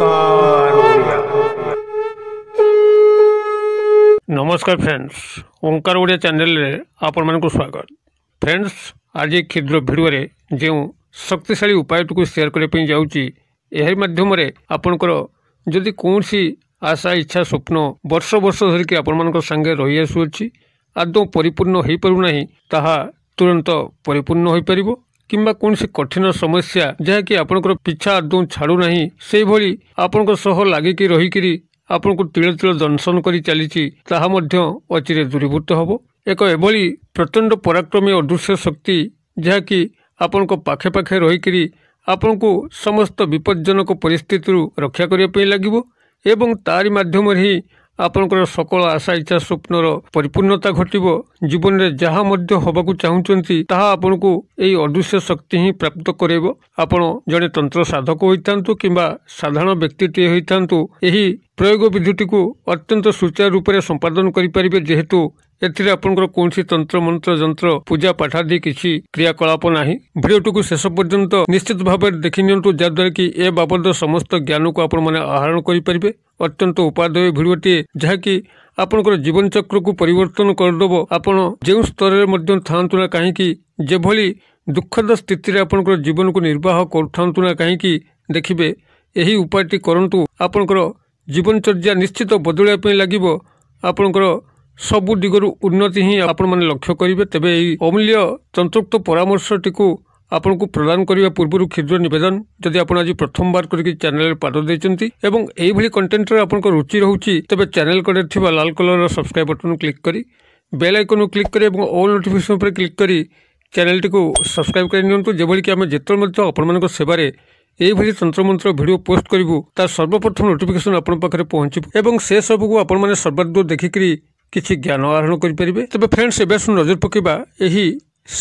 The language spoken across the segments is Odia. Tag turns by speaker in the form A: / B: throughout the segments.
A: नमस्कार नमस्कार फ्रेंड्स ओंकार ओडिया चैनल रे आपण मन को स्वागत फ्रेंड्स आज क्षुद्र भिडियो रे जे शक्तिशाली उपाय टुकु शेयर करे पई जाउची एहि माध्यम रे आपण को जदि कोनसी आशा इच्छा स्वप्न वर्ष वर्ष धरि के आपण मन को संगे रहिया सुची आदो परिपूर्ण होई परु नाही तहा तुरंत परिपूर्ण हो परिबो କିମ୍ବା କୌଣସି କଠିନ ସମସ୍ୟା ଯାହାକି ଆପଣଙ୍କର ପିଛା ଆଦୌ ଛାଡ଼ୁନାହିଁ ସେହିଭଳି ଆପଣଙ୍କ ସହ ଲାଗିକି ରହିକରି ଆପଣଙ୍କୁ ତିଳ ତିଳ ଦଂଶନ କରି ଚାଲିଛି ତାହା ମଧ୍ୟ ଅଚିରେ ଦୂରୀଭୂତ ହେବ ଏକ ଏଭଳି ପ୍ରଚଣ୍ଡ ପରାକ୍ରମୀ ଅଦୃଶ୍ୟ ଶକ୍ତି ଯାହାକି ଆପଣଙ୍କ ପାଖେ ପାଖେ ରହିକରି ଆପଣଙ୍କୁ ସମସ୍ତ ବିପଦଜନକ ପରିସ୍ଥିତିରୁ ରକ୍ଷା କରିବା ପାଇଁ ଲାଗିବ ଏବଂ ତାରି ମାଧ୍ୟମରେ ହିଁ ଆପଣଙ୍କର ସକଳ ଆଶା ଇଚ୍ଛା ସ୍ୱପ୍ନର ପରିପୂର୍ଣ୍ଣତା ଘଟିବ ଜୀବନରେ ଯାହା ମଧ୍ୟ ହେବାକୁ ଚାହୁଁଛନ୍ତି ତାହା ଆପଣଙ୍କୁ ଏହି ଅଦୃଶ୍ୟ ଶକ୍ତି ହିଁ ପ୍ରାପ୍ତ କରାଇବ ଆପଣ ଜଣେ ତନ୍ତ୍ର ସାଧକ ହୋଇଥାନ୍ତୁ କିମ୍ବା ସାଧାରଣ ବ୍ୟକ୍ତିଟିଏ ହୋଇଥାନ୍ତୁ ଏହି ପ୍ରୟୋଗ ବିଧିଟିକୁ ଅତ୍ୟନ୍ତ ସୁଚାରୁ ରୂପରେ ସମ୍ପାଦନ କରିପାରିବେ ଯେହେତୁ ଏଥିରେ ଆପଣଙ୍କର କୌଣସି ତନ୍ତ୍ରମନ୍ତ୍ର ଯନ୍ତ୍ର ପୂଜାପାଠ ଆଦି କିଛି କ୍ରିୟାକଳାପ ନାହିଁ ଭିଡ଼ିଓଟିକୁ ଶେଷ ପର୍ଯ୍ୟନ୍ତ ନିଶ୍ଚିତ ଭାବରେ ଦେଖିନିଅନ୍ତୁ ଯାହାଦ୍ୱାରା କି ଏ ବାବଦ ସମସ୍ତ ଜ୍ଞାନକୁ ଆପଣମାନେ ଆହରଣ କରିପାରିବେ ଅତ୍ୟନ୍ତ ଉପାଦେୟ ଭିଡ଼ିଓଟିଏ ଯାହାକି ଆପଣଙ୍କର ଜୀବନଚକ୍ରକୁ ପରିବର୍ତ୍ତନ କରିଦେବ ଆପଣ ଯେଉଁ ସ୍ତରରେ ମଧ୍ୟ ଥାଆନ୍ତୁ ନା କାହିଁକି ଯେଭଳି ଦୁଃଖଦ ସ୍ଥିତିରେ ଆପଣଙ୍କର ଜୀବନକୁ ନିର୍ବାହ କରୁଥାନ୍ତୁ ନା କାହିଁକି ଦେଖିବେ ଏହି ଉପାୟଟି କରନ୍ତୁ ଆପଣଙ୍କର ଜୀବନଚର୍ଯ୍ୟା ନିଶ୍ଚିତ ବଦଳିବା ପାଇଁ ଲାଗିବ ଆପଣଙ୍କର ସବୁ ଦିଗରୁ ଉନ୍ନତି ହିଁ ଆପଣମାନେ ଲକ୍ଷ୍ୟ କରିବେ ତେବେ ଏହି ଅମୂଲ୍ୟ ତନ୍ତୁକ୍ତ ପରାମର୍ଶଟିକୁ ଆପଣଙ୍କୁ ପ୍ରଦାନ କରିବା ପୂର୍ବରୁ କ୍ଷୁଦ୍ର ନିବେଦନ ଯଦି ଆପଣ ଆଜି ପ୍ରଥମବାର କରିକି ଚ୍ୟାନେଲରେ ପାଦ ଦେଇଛନ୍ତି ଏବଂ ଏଇଭଳି କଣ୍ଟେଣ୍ଟରେ ଆପଣଙ୍କ ରୁଚି ରହୁଛି ତେବେ ଚ୍ୟାନେଲ କଡ଼ରେ ଥିବା ଲାଲ କଲରର ସବସ୍କ୍ରାଇବ୍ ବଟନ୍ କ୍ଲିକ୍ କରି ବେଲ୍ ଆଇକନ୍କୁ କ୍ଲିକ୍ କରି ଏବଂ ଅଲ୍ ନୋଟିଫିକେସନ୍ ଉପରେ କ୍ଲିକ୍ କରି ଚ୍ୟାନେଲଟିକୁ ସବସ୍କ୍ରାଇବ୍ କରି ନିଅନ୍ତୁ ଯେଭଳିକି ଆମେ ଯେତେବେଳେ ମଧ୍ୟ ଆପଣମାନଙ୍କ ସେବାରେ ଏହିଭଳି ତନ୍ତ୍ରମନ୍ତ୍ର ଭିଡ଼ିଓ ପୋଷ୍ଟ କରିବୁ ତାର ସର୍ବପ୍ରଥମ ନୋଟିଫିକେସନ୍ ଆପଣଙ୍କ ପାଖରେ ପହଞ୍ଚିବୁ ଏବଂ ସେ ସବୁକୁ ଆପଣମାନେ ସର୍ବାଧିକ ଦେଖିକରି କିଛି ଜ୍ଞାନ ଆହରଣ କରିପାରିବେ ତେବେ ଫ୍ରେଣ୍ଡସ୍ ଏବେ ଆସନ୍ତୁ ନଜର ପକାଇବା ଏହି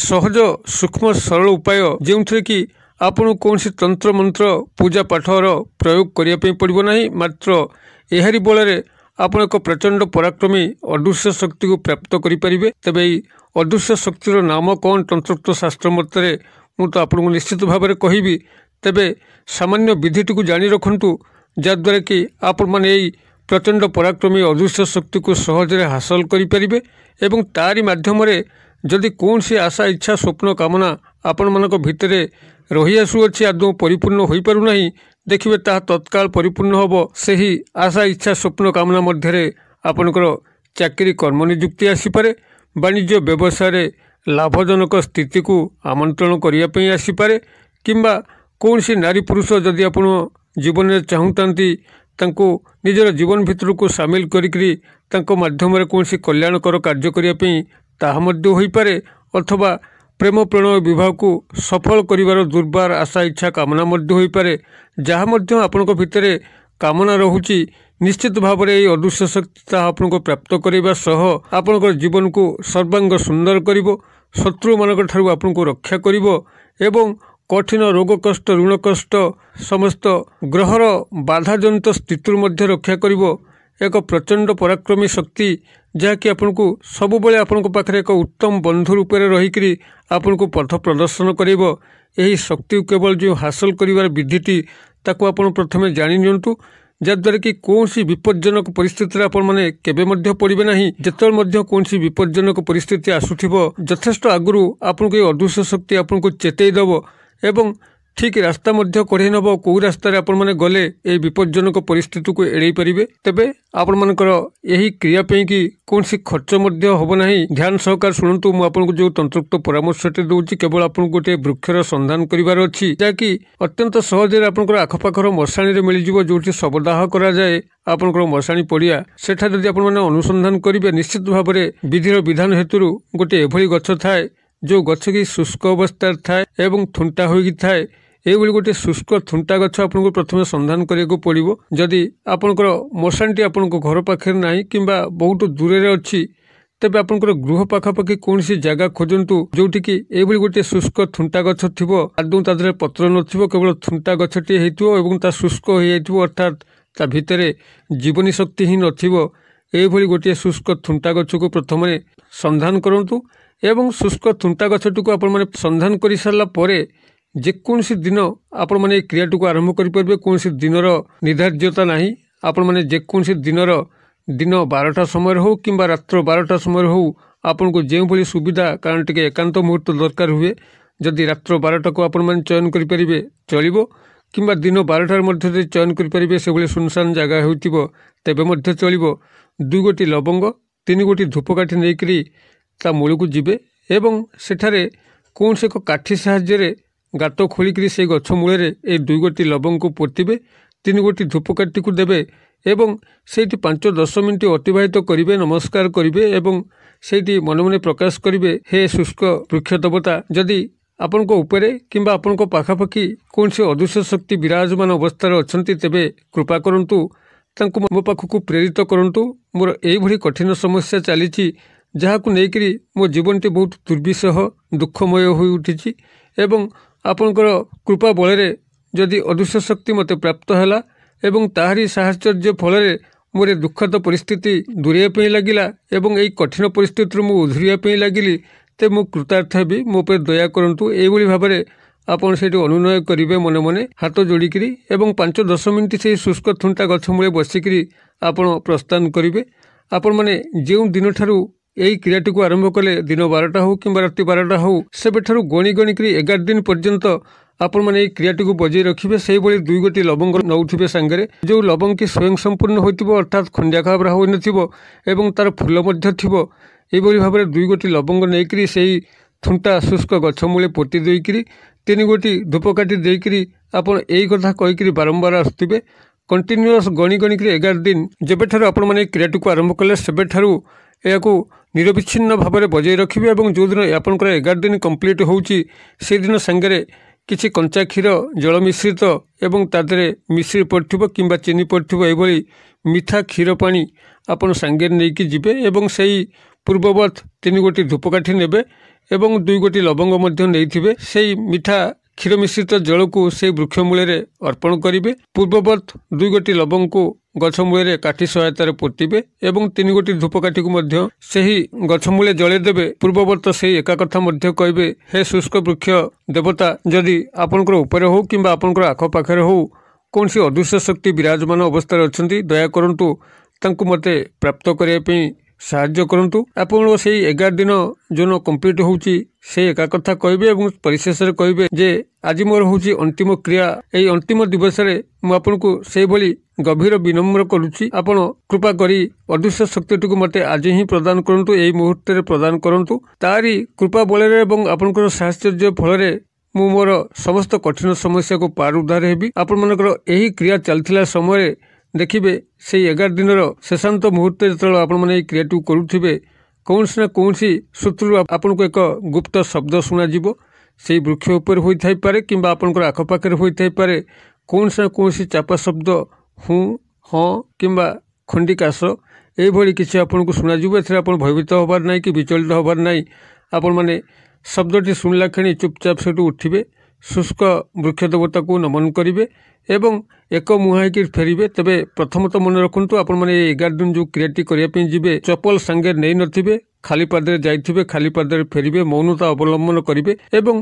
A: ସହଜ ସୂକ୍ଷ୍ମ ସରଳ ଉପାୟ ଯେଉଁଥିରେ କି ଆପଣ କୌଣସି ତନ୍ତ୍ରମନ୍ତ୍ର ପାଠର ପ୍ରୟୋଗ କରିବା ପାଇଁ ପଡ଼ିବ ନାହିଁ ମାତ୍ର ଏହାରି ବଳରେ ଆପଣ ଏକ ପ୍ରଚଣ୍ଡ ପରାକ୍ରମୀ ଅଦୃଶ୍ୟ ଶକ୍ତିକୁ ପ୍ରାପ୍ତ କରିପାରିବେ ତେବେ ଏହି ଅଦୃଶ୍ୟ ଶକ୍ତିର ନାମ କ'ଣ ତନ୍ତ୍ରତ୍ୱ ଶାସ୍ତ୍ର ମତରେ ମୁଁ ତ ଆପଣଙ୍କୁ ନିଶ୍ଚିତ ଭାବରେ କହିବି ତେବେ ସାମାନ୍ୟ ବିଧିଟିକୁ ଜାଣି ରଖନ୍ତୁ ଯାହାଦ୍ୱାରା କି ଆପଣମାନେ ଏଇ ପ୍ରଚଣ୍ଡ ପରାକ୍ରମୀ ଅଦୃଶ୍ୟ ଶକ୍ତିକୁ ସହଜରେ ହାସଲ କରିପାରିବେ ଏବଂ ତାରି ମାଧ୍ୟମରେ ଯଦି କୌଣସି ଆଶା ଇଚ୍ଛା ସ୍ୱପ୍ନ କାମନା ଆପଣମାନଙ୍କ ଭିତରେ ରହିଆସୁଅଛି ଆଦୌ ପରିପୂର୍ଣ୍ଣ ହୋଇପାରୁନାହିଁ ଦେଖିବେ ତାହା ତତ୍କାଳ ପରିପୂର୍ଣ୍ଣ ହେବ ସେହି ଆଶା ଇଚ୍ଛା ସ୍ୱପ୍ନ କାମନା ମଧ୍ୟରେ ଆପଣଙ୍କର ଚାକିରି କର୍ମନିଯୁକ୍ତି ଆସିପାରେ ବାଣିଜ୍ୟ ବ୍ୟବସାୟରେ ଲାଭଜନକ ସ୍ଥିତିକୁ ଆମନ୍ତ୍ରଣ କରିବା ପାଇଁ ଆସିପାରେ କିମ୍ବା କୌଣସି ନାରୀ ପୁରୁଷ ଯଦି ଆପଣ ଜୀବନରେ ଚାହୁଁଥାନ୍ତି ତାଙ୍କୁ ନିଜର ଜୀବନ ଭିତରକୁ ସାମିଲ କରିକିରି ତାଙ୍କ ମାଧ୍ୟମରେ କୌଣସି କଲ୍ୟାଣକର କାର୍ଯ୍ୟ କରିବା ପାଇଁ ତାହା ମଧ୍ୟ ହୋଇପାରେ ଅଥବା ପ୍ରେମ ପ୍ରଣୟ ବିବାହକୁ ସଫଳ କରିବାର ଦୁର୍ବାର ଆଶା ଇଚ୍ଛା କାମନା ମଧ୍ୟ ହୋଇପାରେ ଯାହା ମଧ୍ୟ ଆପଣଙ୍କ ଭିତରେ କାମନା ରହୁଛି ନିଶ୍ଚିତ ଭାବରେ ଏହି ଅଦୃଶ୍ୟ ଶକ୍ତି ତାହା ଆପଣଙ୍କୁ ପ୍ରାପ୍ତ କରିବା ସହ ଆପଣଙ୍କର ଜୀବନକୁ ସର୍ବାଙ୍ଗ ସୁନ୍ଦର କରିବ ଶତ୍ରୁମାନଙ୍କ ଠାରୁ ଆପଣଙ୍କୁ ରକ୍ଷା କରିବ ଏବଂ କଠିନ ରୋଗ କଷ୍ଟ ଋଣ କଷ୍ଟ ସମସ୍ତ ଗ୍ରହର ବାଧାଜନିତ ସ୍ଥିତିରୁ ମଧ୍ୟ ରକ୍ଷା କରିବ ଏକ ପ୍ରଚଣ୍ଡ ପରାକ୍ରମୀ ଶକ୍ତି ଯାହାକି ଆପଣଙ୍କୁ ସବୁବେଳେ ଆପଣଙ୍କ ପାଖରେ ଏକ ଉତ୍ତମ ବନ୍ଧୁ ରୂପରେ ରହିକରି ଆପଣଙ୍କୁ ପଥ ପ୍ରଦର୍ଶନ କରିବ ଏହି ଶକ୍ତିକୁ କେବଳ ଯେଉଁ ହାସଲ କରିବାର ବିଧିଟି ତାକୁ ଆପଣ ପ୍ରଥମେ ଜାଣି ନିଅନ୍ତୁ ଯାହାଦ୍ୱାରା କି କୌଣସି ବିପଜ୍ଜନକ ପରିସ୍ଥିତିରେ ଆପଣମାନେ କେବେ ମଧ୍ୟ ପଡ଼ିବେ ନାହିଁ ଯେତେବେଳେ ମଧ୍ୟ କୌଣସି ବିପଜ୍ଜନକ ପରିସ୍ଥିତି ଆସୁଥିବ ଯଥେଷ୍ଟ ଆଗରୁ ଆପଣଙ୍କୁ ଏହି ଅଦୃଶ୍ୟ ଶକ୍ତି ଆପଣଙ୍କୁ ଚେତେଇ ଦେବ ଏବଂ ଠିକ୍ ରାସ୍ତା ମଧ୍ୟ କଢ଼େଇ ନେବ କେଉଁ ରାସ୍ତାରେ ଆପଣମାନେ ଗଲେ ଏହି ବିପଜ୍ଜନକ ପରିସ୍ଥିତିକୁ ଏଡ଼େଇ ପାରିବେ ତେବେ ଆପଣମାନଙ୍କର ଏହି କ୍ରିୟା ପାଇଁକି କୌଣସି ଖର୍ଚ୍ଚ ମଧ୍ୟ ହେବ ନାହିଁ ଧ୍ୟାନ ସହକାର ଶୁଣନ୍ତୁ ମୁଁ ଆପଣଙ୍କୁ ଯେଉଁ ତନ୍ତ୍ରୁକ୍ତ ପରାମର୍ଶଟି ଦେଉଛି କେବଳ ଆପଣଙ୍କୁ ଗୋଟିଏ ବୃକ୍ଷର ସନ୍ଧାନ କରିବାର ଅଛି ଯାହାକି ଅତ୍ୟନ୍ତ ସହଜରେ ଆପଣଙ୍କର ଆଖପାଖର ମଶାଣିରେ ମିଳିଯିବ ଯେଉଁଠି ଶବଦାହ କରାଯାଏ ଆପଣଙ୍କର ମଶାଣି ପଡ଼ିଆ ସେଠାରେ ଯଦି ଆପଣମାନେ ଅନୁସନ୍ଧାନ କରିବେ ନିଶ୍ଚିତ ଭାବରେ ବିଧିର ବିଧାନ ହେତୁରୁ ଗୋଟିଏ ଏଭଳି ଗଛ ଥାଏ ଯେଉଁ ଗଛକି ଶୁଷ୍କ ଅବସ୍ଥାରେ ଥାଏ ଏବଂ ଥୁଣ୍ଟା ହୋଇକି ଥାଏ ଏଇଭଳି ଗୋଟିଏ ଶୁଷ୍କ ଥୁଣ୍ଟା ଗଛ ଆପଣଙ୍କୁ ପ୍ରଥମେ ସନ୍ଧାନ କରିବାକୁ ପଡ଼ିବ ଯଦି ଆପଣଙ୍କର ମଶାଣିଟି ଆପଣଙ୍କ ଘର ପାଖରେ ନାହିଁ କିମ୍ବା ବହୁତ ଦୂରରେ ଅଛି ତେବେ ଆପଣଙ୍କର ଗୃହ ପାଖାପାଖି କୌଣସି ଜାଗା ଖୋଜନ୍ତୁ ଯେଉଁଠିକି ଏଇଭଳି ଗୋଟିଏ ଶୁଷ୍କ ଥୁଣ୍ଟା ଗଛ ଥିବ ଆଦୌ ତା ଦେହରେ ପତ୍ର ନଥିବ କେବଳ ଥୁଣ୍ଟା ଗଛଟିଏ ହେଇଥିବ ଏବଂ ତା ଶୁଷ୍କ ହେଇଯାଇଥିବ ଅର୍ଥାତ୍ ତା ଭିତରେ ଜୀବନୀ ଶକ୍ତି ହିଁ ନଥିବ ଏଇଭଳି ଗୋଟିଏ ଶୁଷ୍କ ଥୁଣ୍ଟା ଗଛକୁ ପ୍ରଥମେ ସନ୍ଧାନ କରନ୍ତୁ ଏବଂ ଶୁଷ୍କ ଥୁଣ୍ଟା ଗଛଟିକୁ ଆପଣମାନେ ସନ୍ଧାନ କରିସାରିଲା ପରେ ଯେକୌଣସି ଦିନ ଆପଣମାନେ ଏ କ୍ରିୟାଟିକୁ ଆରମ୍ଭ କରିପାରିବେ କୌଣସି ଦିନର ନିର୍ଦ୍ଧାର୍ଯ୍ୟତା ନାହିଁ ଆପଣମାନେ ଯେକୌଣସି ଦିନର ଦିନ ବାରଟା ସମୟରେ ହେଉ କିମ୍ବା ରାତ୍ର ବାରଟା ସମୟରେ ହେଉ ଆପଣଙ୍କୁ ଯେଉଁଭଳି ସୁବିଧା କାରଣ ଟିକିଏ ଏକାନ୍ତ ମୁହୂର୍ତ୍ତ ଦରକାର ହୁଏ ଯଦି ରାତ୍ର ବାରଟାକୁ ଆପଣମାନେ ଚୟନ କରିପାରିବେ ଚଳିବ କିମ୍ବା ଦିନ ବାରଟାରେ ମଧ୍ୟ ଯଦି ଚୟନ କରିପାରିବେ ସେଭଳି ଶୂନଶାନ ଜାଗା ହେଉଥିବ ତେବେ ମଧ୍ୟ ଚଳିବ ଦୁଇ ଗୋଟି ଲବଙ୍ଗ ତିନି ଗୋଟି ଧୂପକାଠି ନେଇକରି ତା ମୂଳକୁ ଯିବେ ଏବଂ ସେଠାରେ କୌଣସି ଏକ କାଠି ସାହାଯ୍ୟରେ ଗାତ ଖୋଳିକରି ସେ ଗଛ ମୂଳରେ ଏଇ ଦୁଇ ଗୋଟି ଲବଙ୍ଗକୁ ପୋତିବେ ତିନି ଗୋଟି ଧୂପକାଠିକୁ ଦେବେ ଏବଂ ସେଇଠି ପାଞ୍ଚ ଦଶ ମିନିଟ୍ ଅତିବାହିତ କରିବେ ନମସ୍କାର କରିବେ ଏବଂ ସେଇଠି ମନେ ମନେ ପ୍ରକାଶ କରିବେ ହେ ଶୁଷ୍କ ବୃକ୍ଷ ଦେବତା ଯଦି ଆପଣଙ୍କ ଉପରେ କିମ୍ବା ଆପଣଙ୍କ ପାଖାପାଖି କୌଣସି ଅଦୃଶ୍ୟ ଶକ୍ତି ବିରାଜମାନ ଅବସ୍ଥାରେ ଅଛନ୍ତି ତେବେ କୃପା କରନ୍ତୁ ତାଙ୍କୁ ମୋ ପାଖକୁ ପ୍ରେରିତ କରନ୍ତୁ ମୋର ଏଇଭଳି କଠିନ ସମସ୍ୟା ଚାଲିଛି ଯାହାକୁ ନେଇକରି ମୋ ଜୀବନଟି ବହୁତ ଦୁର୍ବିସହ ଦୁଃଖମୟ ହୋଇ ଉଠିଛି ଏବଂ ଆପଣଙ୍କର କୃପା ବଳରେ ଯଦି ଅଦୃଶ୍ୟ ଶକ୍ତି ମୋତେ ପ୍ରାପ୍ତ ହେଲା ଏବଂ ତାହାରି ସାହାଯ୍ୟ ଫଳରେ ମୋର ଦୁଃଖଦ ପରିସ୍ଥିତି ଦୂରେଇବା ପାଇଁ ଲାଗିଲା ଏବଂ ଏହି କଠିନ ପରିସ୍ଥିତିରୁ ମୁଁ ଉଧୁରିବା ପାଇଁ ଲାଗିଲି ତେବେ ମୁଁ କୃତାର୍ଥ ହେବି ମୋ ଉପରେ ଦୟା କରନ୍ତୁ ଏଇଭଳି ଭାବରେ ଆପଣ ସେଇଠି ଅନୁନୟ କରିବେ ମନେ ମନେ ହାତ ଯୋଡ଼ିକିରି ଏବଂ ପାଞ୍ଚ ଦଶ ମିନିଟ୍ ସେଇ ଶୁଷ୍କ ଥୁଣ୍ଟା ଗଛ ମୂଳେ ବସିକରି ଆପଣ ପ୍ରସ୍ଥାନ କରିବେ ଆପଣମାନେ ଯେଉଁ ଦିନଠାରୁ ଏହି କ୍ରିୟାଟିକୁ ଆରମ୍ଭ କଲେ ଦିନ ବାରଟା ହେଉ କିମ୍ବା ରାତି ବାରଟା ହେଉ ସେବେଠାରୁ ଗଣି ଗଣିକରି ଏଗାର ଦିନ ପର୍ଯ୍ୟନ୍ତ ଆପଣମାନେ ଏହି କ୍ରିୟାଟିକୁ ବଜାଇ ରଖିବେ ସେହିଭଳି ଦୁଇ ଗୋଟି ଲବଙ୍ଗ ନେଉଥିବେ ସାଙ୍ଗରେ ଯେଉଁ ଲବଙ୍ଗ କି ସ୍ୱୟଂ ସମ୍ପୂର୍ଣ୍ଣ ହୋଇଥିବ ଅର୍ଥାତ୍ ଖଣ୍ଡିଆ ଖାବରା ହୋଇନଥିବ ଏବଂ ତାର ଫୁଲ ମଧ୍ୟ ଥିବ ଏହିଭଳି ଭାବରେ ଦୁଇ ଗୋଟି ଲବଙ୍ଗ ନେଇକରି ସେହି ଥୁଣ୍ଟା ଶୁଷ୍କ ଗଛ ମୂଳେ ପୋତି ଦେଇକରି ତିନି ଗୋଟି ଧୂପକାଠି ଦେଇକରି ଆପଣ ଏହି କଥା କହିକରି ବାରମ୍ବାର ଆସୁଥିବେ କଣ୍ଟିନ୍ୟୁଅସ୍ ଗଣି ଗଣିକରି ଏଗାର ଦିନ ଯେବେଠାରୁ ଆପଣମାନେ ଏହି କ୍ରିୟାଟିକୁ ଆରମ୍ଭ କଲେ ସେବେଠାରୁ ଏହାକୁ ନିରବିଚ୍ଛିନ୍ନ ଭାବରେ ବଜାଇ ରଖିବେ ଏବଂ ଯେଉଁଦିନ ଆପଣଙ୍କର ଏଗାର ଦିନ କମ୍ପ୍ଲିଟ୍ ହେଉଛି ସେଦିନ ସାଙ୍ଗରେ କିଛି କଞ୍ଚା କ୍ଷୀର ଜଳ ମିଶ୍ରିତ ଏବଂ ତା ଦେହରେ ମିଶ୍ରି ପଡ଼ିଥିବ କିମ୍ବା ଚିନି ପଡ଼ିଥିବ ଏଭଳି ମିଠା କ୍ଷୀର ପାଣି ଆପଣ ସାଙ୍ଗରେ ନେଇକି ଯିବେ ଏବଂ ସେହି ପୂର୍ବବତ୍ ତିନି ଗୋଟି ଧୂପକାଠି ନେବେ ଏବଂ ଦୁଇ ଗୋଟି ଲବଙ୍ଗ ମଧ୍ୟ ନେଇଥିବେ ସେହି ମିଠା କ୍ଷୀର ମିଶ୍ରିତ ଜଳକୁ ସେହି ବୃକ୍ଷ ମୂଳରେ ଅର୍ପଣ କରିବେ ପୂର୍ବବତ୍ ଦୁଇ ଗୋଟି ଲବଙ୍ଗକୁ ଗଛମୂଳରେ କାଠି ସହାୟତାରେ ପୋତିବେ ଏବଂ ତିନି ଗୋଟି ଧୂପକାଠିକୁ ମଧ୍ୟ ସେହି ଗଛମୂଳେ ଜଳେଇ ଦେବେ ପୂର୍ବବର୍ତ୍ତ ସେହି ଏକା କଥା ମଧ୍ୟ କହିବେ ହେ ଶୁଷ୍କ ବୃକ୍ଷ ଦେବତା ଯଦି ଆପଣଙ୍କର ଉପରେ ହେଉ କିମ୍ବା ଆପଣଙ୍କର ଆଖପାଖରେ ହେଉ କୌଣସି ଅଦୃଶ୍ୟ ଶକ୍ତି ବିରାଜମାନ ଅବସ୍ଥାରେ ଅଛନ୍ତି ଦୟା କରନ୍ତୁ ତାଙ୍କୁ ମୋତେ ପ୍ରାପ୍ତ କରିବା ପାଇଁ ସାହାଯ୍ୟ କରନ୍ତୁ ଆପଣଙ୍କ ସେଇ ଏଗାର ଦିନ ଯେଉଁ କମ୍ପ୍ଲିଟ୍ ହେଉଛି ସେ ଏକା କଥା କହିବେ ଏବଂ ପରିଶେଷରେ କହିବେ ଯେ ଆଜି ମୋର ହେଉଛି ଅନ୍ତିମ କ୍ରିୟା ଏହି ଅନ୍ତିମ ଦିବସରେ ମୁଁ ଆପଣଙ୍କୁ ସେହିଭଳି ଗଭୀର ବିନମ୍ର କରୁଛି ଆପଣ କୃପା କରି ଅଦୃଶ୍ୟ ଶକ୍ତିଟିକୁ ମୋତେ ଆଜି ହିଁ ପ୍ରଦାନ କରନ୍ତୁ ଏହି ମୁହୂର୍ତ୍ତରେ ପ୍ରଦାନ କରନ୍ତୁ ତାରି କୃପା ବଳରେ ଏବଂ ଆପଣଙ୍କର ସାହାଯ୍ୟ ଫଳରେ ମୁଁ ମୋର ସମସ୍ତ କଠିନ ସମସ୍ୟାକୁ ପାର ଉଦ୍ଧାର ହେବି ଆପଣମାନଙ୍କର ଏହି କ୍ରିୟା ଚାଲିଥିଲା ସମୟରେ ଦେଖିବେ ସେଇ ଏଗାର ଦିନର ଶେଷାନ୍ତ ମୁହୂର୍ତ୍ତରେ ଯେତେବେଳେ ଆପଣମାନେ ଏଇ କ୍ରିଏଟିଭ୍ କରୁଥିବେ କୌଣସି ନା କୌଣସି ସୂତ୍ରରୁ ଆପଣଙ୍କୁ ଏକ ଗୁପ୍ତ ଶବ୍ଦ ଶୁଣାଯିବ ସେଇ ବୃକ୍ଷ ଉପରେ ହୋଇଥାଇପାରେ କିମ୍ବା ଆପଣଙ୍କର ଆଖପାଖରେ ହୋଇଥାଇପାରେ କୌଣସି ନା କୌଣସି ଚାପା ଶବ୍ଦ ହୁଁ ହଁ କିମ୍ବା ଖଣ୍ଡିକାଶ ଏଇଭଳି କିଛି ଆପଣଙ୍କୁ ଶୁଣାଯିବ ଏଥିରେ ଆପଣ ଭୟଭୀତ ହେବାର ନାହିଁ କି ବିଚଳିତ ହେବାର ନାହିଁ ଆପଣମାନେ ଶବ୍ଦଟି ଶୁଣିଲା କ୍ଷଣି ଚୁପଚାପ ସେଠୁ ଉଠିବେ ଶୁଷ୍କ ବୃକ୍ଷ ଦେବତାକୁ ନମନ କରିବେ ଏବଂ ଏକ ମୁହାଁ ହେଇକି ଫେରିବେ ତେବେ ପ୍ରଥମତଃ ମନେ ରଖନ୍ତୁ ଆପଣମାନେ ଏଗାର ଦିନ ଯେଉଁ କ୍ରିୟାଟି କରିବା ପାଇଁ ଯିବେ ଚପଲ ସାଙ୍ଗରେ ନେଇନଥିବେ ଖାଲି ପାଦରେ ଯାଇଥିବେ ଖାଲି ପାଦରେ ଫେରିବେ ମୌନତା ଅବଲମ୍ବନ କରିବେ ଏବଂ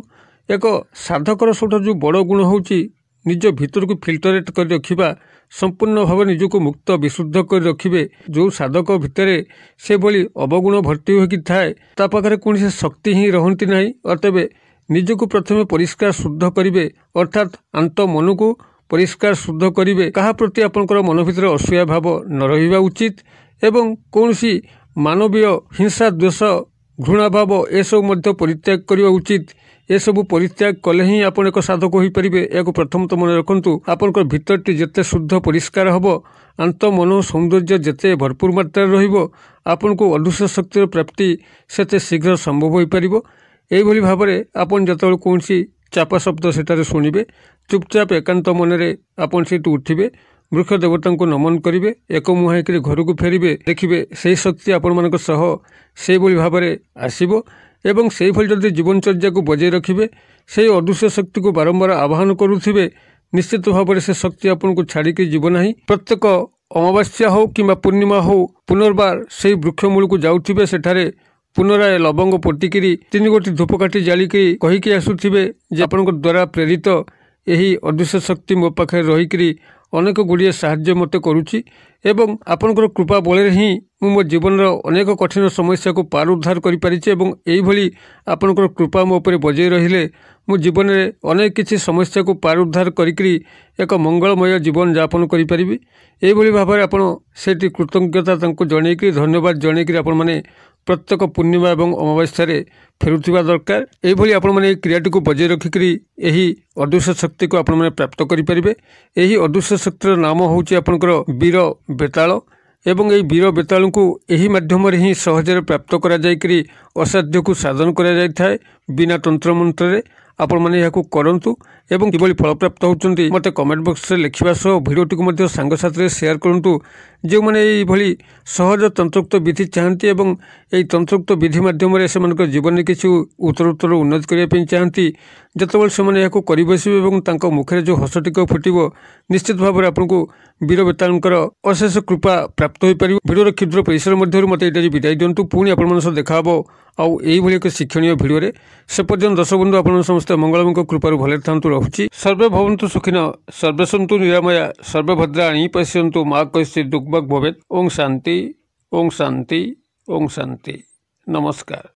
A: ଏକ ସାଧକର ସବୁଠାରୁ ଯେଉଁ ବଡ଼ ଗୁଣ ହେଉଛି ନିଜ ଭିତରକୁ ଫିଲ୍ଟରେଟ୍ କରି ରଖିବା ସମ୍ପୂର୍ଣ୍ଣ ଭାବେ ନିଜକୁ ମୁକ୍ତ ବିଶୁଦ୍ଧ କରି ରଖିବେ ଯେଉଁ ସାଧକ ଭିତରେ ସେଭଳି ଅବଗୁଣ ଭର୍ତ୍ତି ହୋଇକି ଥାଏ ତା ପାଖରେ କୌଣସି ଶକ୍ତି ହିଁ ରହନ୍ତି ନାହିଁ ଅ ତେବେ ନିଜକୁ ପ୍ରଥମେ ପରିଷ୍କାର ଶୁଦ୍ଧ କରିବେ ଅର୍ଥାତ୍ ଆନ୍ତ ମନକୁ ପରିଷ୍କାର ଶୁଦ୍ଧ କରିବେ କାହା ପ୍ରତି ଆପଣଙ୍କର ମନ ଭିତରେ ଅସୂୟା ଭାବ ନ ରହିବା ଉଚିତ ଏବଂ କୌଣସି ମାନବୀୟ ହିଂସା ଦ୍ୱେଷ ଘୃଣାଭାବ ଏସବୁ ମଧ୍ୟ ପରିତ୍ୟାଗ କରିବା ଉଚିତ ଏସବୁ ପରିତ୍ୟାଗ କଲେ ହିଁ ଆପଣ ଏକ ସାଧକ ହୋଇପାରିବେ ଏହାକୁ ପ୍ରଥମତଃ ମନେ ରଖନ୍ତୁ ଆପଣଙ୍କ ଭିତରଟି ଯେତେ ଶୁଦ୍ଧ ପରିଷ୍କାର ହେବ ଆନ୍ତ ମନ ସୌନ୍ଦର୍ଯ୍ୟ ଯେତେ ଭରପୁର ମାତ୍ରାରେ ରହିବ ଆପଣଙ୍କୁ ଅଦୃଶ୍ୟ ଶକ୍ତିର ପ୍ରାପ୍ତି ସେତେ ଶୀଘ୍ର ସମ୍ଭବ ହୋଇପାରିବ ଏହିଭଳି ଭାବରେ ଆପଣ ଯେତେବେଳେ କୌଣସି ଚାପ ଶବ୍ଦ ସେଠାରେ ଶୁଣିବେ ଚୁପଚାପ ଏକାନ୍ତ ମନରେ ଆପଣ ସେଠୁ ଉଠିବେ ବୃକ୍ଷ ଦେବତାଙ୍କୁ ନମନ କରିବେ ଏକ ମୁହାଁ ହେଇକରି ଘରକୁ ଫେରିବେ ଦେଖିବେ ସେହି ଶକ୍ତି ଆପଣମାନଙ୍କ ସହ ସେହିଭଳି ଭାବରେ ଆସିବ ଏବଂ ସେହିଭଳି ଯଦି ଜୀବନଚର୍ଯ୍ୟାକୁ ବଜାଇ ରଖିବେ ସେହି ଅଦୃଶ୍ୟ ଶକ୍ତିକୁ ବାରମ୍ବାର ଆହ୍ୱାନ କରୁଥିବେ ନିଶ୍ଚିତ ଭାବରେ ସେ ଶକ୍ତି ଆପଣଙ୍କୁ ଛାଡ଼ିକି ଯିବ ନାହିଁ ପ୍ରତ୍ୟେକ ଅମାବାସ୍ୟା ହେଉ କିମ୍ବା ପୂର୍ଣ୍ଣିମା ହେଉ ପୁନର୍ବାର ସେହି ବୃକ୍ଷ ମୂଳକୁ ଯାଉଥିବେ ସେଠାରେ ପୁନରାୟ ଲବଙ୍ଗ ପୋତିକିରି ତିନି ଗୋଟି ଧୂପକାଠି ଜାଳିକି କହିକି ଆସୁଥିବେ ଯେ ଆପଣଙ୍କ ଦ୍ୱାରା ପ୍ରେରିତ ଏହି ଅଦୃଶ୍ୟ ଶକ୍ତି ମୋ ପାଖରେ ରହିକରି ଅନେକ ଗୁଡ଼ିଏ ସାହାଯ୍ୟ ମୋତେ କରୁଛି ଏବଂ ଆପଣଙ୍କର କୃପା ବଳରେ ହିଁ ମୁଁ ମୋ ଜୀବନର ଅନେକ କଠିନ ସମସ୍ୟାକୁ ପାର ଉଦ୍ଧାର କରିପାରିଛି ଏବଂ ଏହିଭଳି ଆପଣଙ୍କର କୃପା ମୋ ଉପରେ ବଜାଇ ରହିଲେ ମୁଁ ଜୀବନରେ ଅନେକ କିଛି ସମସ୍ୟାକୁ ପାର ଉଦ୍ଧାର କରିକିରି ଏକ ମଙ୍ଗଳମୟ ଜୀବନଯାପନ କରିପାରିବି ଏହିଭଳି ଭାବରେ ଆପଣ ସେଇଠି କୃତଜ୍ଞତା ତାଙ୍କୁ ଜଣେଇକି ଧନ୍ୟବାଦ ଜଣାଇକରି ଆପଣମାନେ ପ୍ରତ୍ୟେକ ପୂର୍ଣ୍ଣିମା ଏବଂ ଅମାବାସ୍ୟାରେ ଫେରୁଥିବା ଦରକାର ଏହିଭଳି ଆପଣମାନେ ଏହି କ୍ରିୟାଟିକୁ ବଜାୟ ରଖିକରି ଏହି ଅଦୃଶ୍ୟ ଶକ୍ତିକୁ ଆପଣମାନେ ପ୍ରାପ୍ତ କରିପାରିବେ ଏହି ଅଦୃଶ୍ୟ ଶକ୍ତିର ନାମ ହେଉଛି ଆପଣଙ୍କର ବୀର ବେତାଳ ଏବଂ ଏହି ବୀର ବେତାଳଙ୍କୁ ଏହି ମାଧ୍ୟମରେ ହିଁ ସହଜରେ ପ୍ରାପ୍ତ କରାଯାଇକରି ଅସାଧ୍ୟକୁ ସାଧନ କରାଯାଇଥାଏ ବିନା ତନ୍ତ୍ରମନ୍ତ୍ରରେ ଆପଣମାନେ ଏହାକୁ କରନ୍ତୁ ଏବଂ କିଭଳି ଫଳପ୍ରାପ୍ତ ହେଉଛନ୍ତି ମୋତେ କମେଣ୍ଟ ବକ୍ସରେ ଲେଖିବା ସହ ଭିଡ଼ିଓଟିକୁ ମଧ୍ୟ ସାଙ୍ଗସାଥିରେ ସେୟାର କରନ୍ତୁ ଯେଉଁମାନେ ଏଇଭଳି ସହଜ ତନ୍ତ୍ରୁକ୍ତ ବିଧି ଚାହାନ୍ତି ଏବଂ ଏହି ତନ୍ତ୍ରୁକ୍ତ ବିଧି ମାଧ୍ୟମରେ ସେମାନଙ୍କ ଜୀବନରେ କିଛି ଉତ୍ତରୋତ୍ତର ଉନ୍ନତି କରିବା ପାଇଁ ଚାହାନ୍ତି ଯେତେବେଳେ ସେମାନେ ଏହାକୁ କରିବସିବେ ଏବଂ ତାଙ୍କ ମୁଖରେ ଯେଉଁ ହସଟିକ ଫୁଟିବ ନିଶ୍ଚିତ ଭାବରେ ଆପଣଙ୍କୁ ବୀରବେତାଳଙ୍କର ଅଶେଷ କୃପା ପ୍ରାପ୍ତ ହୋଇପାରିବ ଭିଡ଼ିଓର କ୍ଷୁଦ୍ର ପରିସର ମଧ୍ୟରୁ ମୋତେ ଏଇଟା ବିଦାୟ ଦିଅନ୍ତୁ ପୁଣି ଆପଣମାନଙ୍କ ସହ ଦେଖା ହେବ ଆଉ ଏଇଭଳି ଏକ ଶିକ୍ଷଣୀୟ ଭିଡ଼ିଓରେ ସେ ପର୍ଯ୍ୟନ୍ତ ଦଶ ବନ୍ଧୁ ଆପଣଙ୍କ ସମସ୍ତ ସମସ୍ତେ ମଙ୍ଗଳମଙ୍କ କୃପାରୁ ଭଲରେ ଥାନ୍ତୁ ରହୁଛି ସର୍ବେ ଭବନ୍ତୁ ସୁଖିନ ସର୍ବେ ସନ୍ତୁ ନିରାମୟା ସର୍ବେ ଭଦ୍ରାଣୀ ପଶ୍ୟନ୍ତୁ ମା କୈଶ୍ରୀ ଦୁଗ୍ମଗ୍ ଭବେତ୍ ଓଂ ଶାନ୍ତି ଓଂ ଶାନ୍ତି ଓଂ ଶାନ୍ତି ନମସ୍କାର